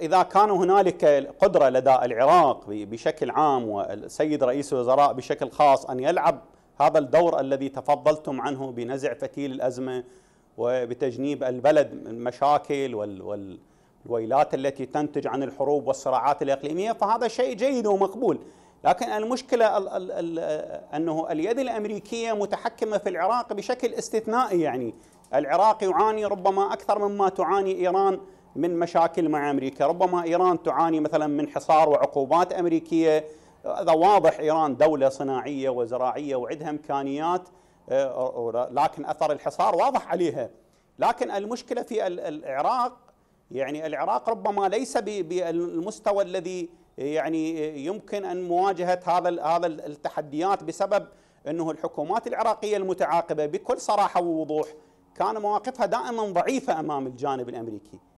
إذا كان هنالك قدرة لدى العراق بشكل عام والسيد رئيس الوزراء بشكل خاص أن يلعب هذا الدور الذي تفضلتم عنه بنزع فتيل الأزمة وبتجنيب البلد من المشاكل والويلات التي تنتج عن الحروب والصراعات الإقليمية فهذا شيء جيد ومقبول لكن المشكلة أنه اليد الأمريكية متحكمة في العراق بشكل استثنائي يعني العراق يعاني ربما أكثر مما تعاني إيران من مشاكل مع امريكا، ربما ايران تعاني مثلا من حصار وعقوبات امريكيه، هذا واضح ايران دوله صناعيه وزراعيه وعندها امكانيات آه، لكن اثر الحصار واضح عليها. لكن المشكله في العراق يعني العراق ربما ليس بالمستوى الذي يعني يمكن ان مواجهه هذا هذا التحديات بسبب انه الحكومات العراقيه المتعاقبه بكل صراحه ووضوح كان مواقفها دائما ضعيفه امام الجانب الامريكي،